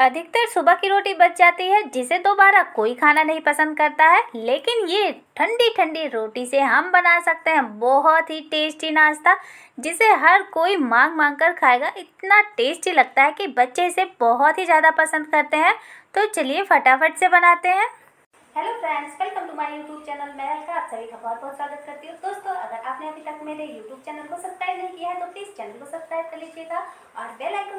अधिकतर सुबह की रोटी बच जाती है जिसे दोबारा कोई खाना नहीं पसंद करता है लेकिन ये ठंडी ठंडी रोटी से हम बना सकते हैं बहुत ही टेस्टी नाश्ता जिसे हर कोई मांग मांग कर खाएगा इतना टेस्टी लगता है कि बच्चे इसे बहुत ही ज़्यादा पसंद करते हैं तो चलिए फटाफट से बनाते हैं hello friends welcome to my YouTube channel मैं हल्का आप सभी का बहुत बहुत स्वागत करती हूँ दोस्तों अगर आपने अभी तक मेरे यूट्यूब चैनल को सब्सक्राइब नहीं किया है तो प्लीज़ चैनल को सब्सक्राइब कर लीजिएगा और बेल आइकन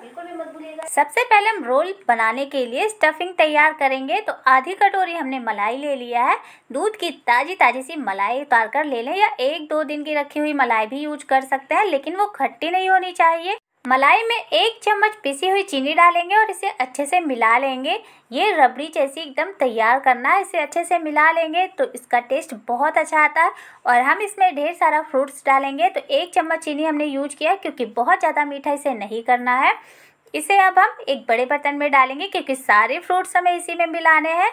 बिल्कुल भी मत भूलिएगा सबसे पहले हम रोल बनाने के लिए स्टफिंग तैयार करेंगे तो आधी कटोरी हमने मलाई ले लिया है दूध की ताज़ी ताज़ी सी मलाई उतार कर ले लें या एक दो दिन की रखी हुई मलाई भी यूज कर सकते हैं लेकिन वो खट्टी नहीं होनी चाहिए मलाई में एक चम्मच पिसी हुई चीनी डालेंगे और इसे अच्छे से मिला लेंगे ये रबड़ी जैसी एकदम तैयार करना है इसे अच्छे से मिला लेंगे तो इसका टेस्ट बहुत अच्छा आता है और हम इसमें ढेर सारा फ्रूट्स डालेंगे तो एक चम्मच चीनी हमने यूज किया क्योंकि बहुत ज़्यादा मीठा इसे नहीं करना है इसे अब हम एक बड़े बर्तन में डालेंगे क्योंकि सारे फ्रूट्स हमें इसी में मिलाने हैं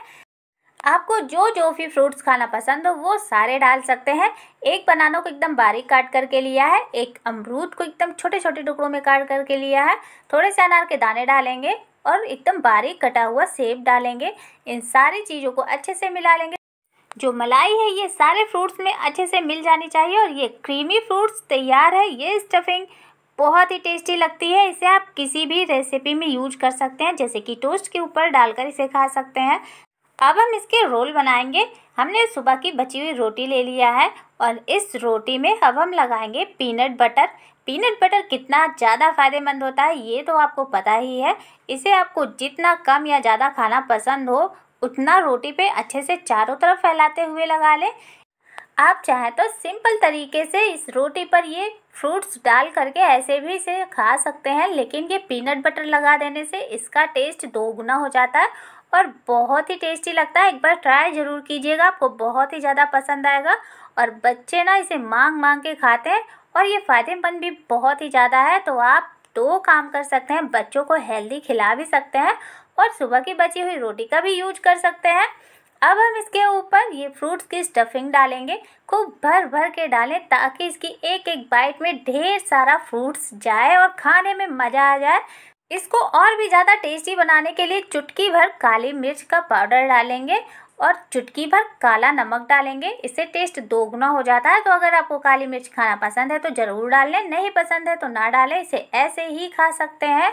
आपको जो जो भी फ्रूट्स खाना पसंद हो वो सारे डाल सकते हैं एक बनाना को एकदम बारीक काट करके लिया है एक अमरूद को एकदम छोटे छोटे टुकड़ों में काट करके लिया है थोड़े से अनार के दाने डालेंगे और एकदम बारीक कटा हुआ सेब डालेंगे इन सारी चीज़ों को अच्छे से मिला लेंगे जो मलाई है ये सारे फ्रूट्स में अच्छे से मिल जानी चाहिए और ये क्रीमी फ्रूट्स तैयार है ये स्टफिंग बहुत ही टेस्टी लगती है इसे आप किसी भी रेसिपी में यूज कर सकते हैं जैसे कि टोस्ट के ऊपर डालकर इसे खा सकते हैं अब हम इसके रोल बनाएंगे हमने सुबह की बची हुई रोटी ले लिया है और इस रोटी में अब हम लगाएंगे पीनट बटर पीनट बटर कितना ज़्यादा फ़ायदेमंद होता है ये तो आपको पता ही है इसे आपको जितना कम या ज़्यादा खाना पसंद हो उतना रोटी पे अच्छे से चारों तरफ फैलाते हुए लगा लें आप चाहें तो सिंपल तरीके से इस रोटी पर ये फ्रूट्स डाल करके ऐसे भी इसे खा सकते हैं लेकिन ये पीनट बटर लगा देने से इसका टेस्ट दोगुना हो जाता है और बहुत ही टेस्टी लगता है एक बार ट्राई ज़रूर कीजिएगा आपको बहुत ही ज़्यादा पसंद आएगा और बच्चे ना इसे मांग मांग के खाते हैं और ये फ़ायदेमंद भी बहुत ही ज़्यादा है तो आप दो काम कर सकते हैं बच्चों को हेल्दी खिला भी सकते हैं और सुबह की बची हुई रोटी का भी यूज कर सकते हैं अब हम इसके ऊपर ये फ्रूट्स की स्टफिंग डालेंगे खूब भर भर के डालें ताकि इसकी एक एक बाइट में ढेर सारा फ्रूट्स जाए और खाने में मज़ा आ जाए इसको और भी ज़्यादा टेस्टी बनाने के लिए चुटकी भर काली मिर्च का पाउडर डालेंगे और चुटकी भर काला नमक डालेंगे इससे टेस्ट दोगुना हो जाता है तो अगर आपको काली मिर्च खाना पसंद है तो ज़रूर डाल लें नहीं पसंद है तो ना डालें इसे ऐसे ही खा सकते हैं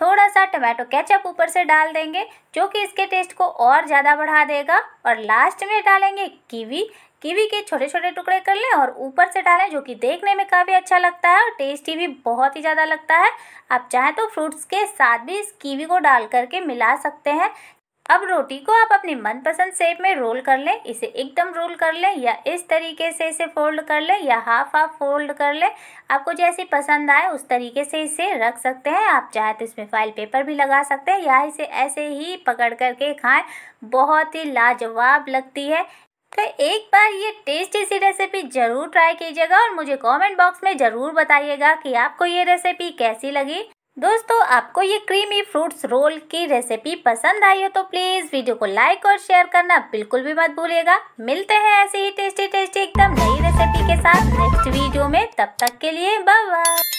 थोड़ा सा टमाटो केचप ऊपर से डाल देंगे जो कि इसके टेस्ट को और ज़्यादा बढ़ा देगा और लास्ट में डालेंगे कीवी कीवी के छोटे छोटे टुकड़े कर लें और ऊपर से डालें जो कि देखने में काफ़ी अच्छा लगता है और टेस्टी भी बहुत ही ज़्यादा लगता है आप चाहें तो फ्रूट्स के साथ भी इस कीवी को डाल करके मिला सकते हैं अब रोटी को आप अपनी मनपसंद शेप में रोल कर लें इसे एकदम रोल कर लें या इस तरीके से इसे फोल्ड कर लें या हाफ हाफ फोल्ड कर लें आपको जैसी पसंद आए उस तरीके से इसे रख सकते हैं आप चाहे तो इसमें फाइल पेपर भी लगा सकते हैं या इसे ऐसे ही पकड़ करके खाएं बहुत ही लाजवाब लगती है तो एक बार ये टेस्टी सी रेसिपी ज़रूर ट्राई कीजिएगा और मुझे कमेंट बॉक्स में ज़रूर बताइएगा कि आपको ये रेसिपी कैसी लगी दोस्तों आपको ये क्रीमी फ्रूट्स रोल की रेसिपी पसंद आई हो तो प्लीज़ वीडियो को लाइक और शेयर करना बिल्कुल भी मत भूलिएगा मिलते हैं ऐसे ही टेस्टी टेस्टी एकदम नई रेसिपी के साथ नेक्स्ट वीडियो में तब तक के लिए बाय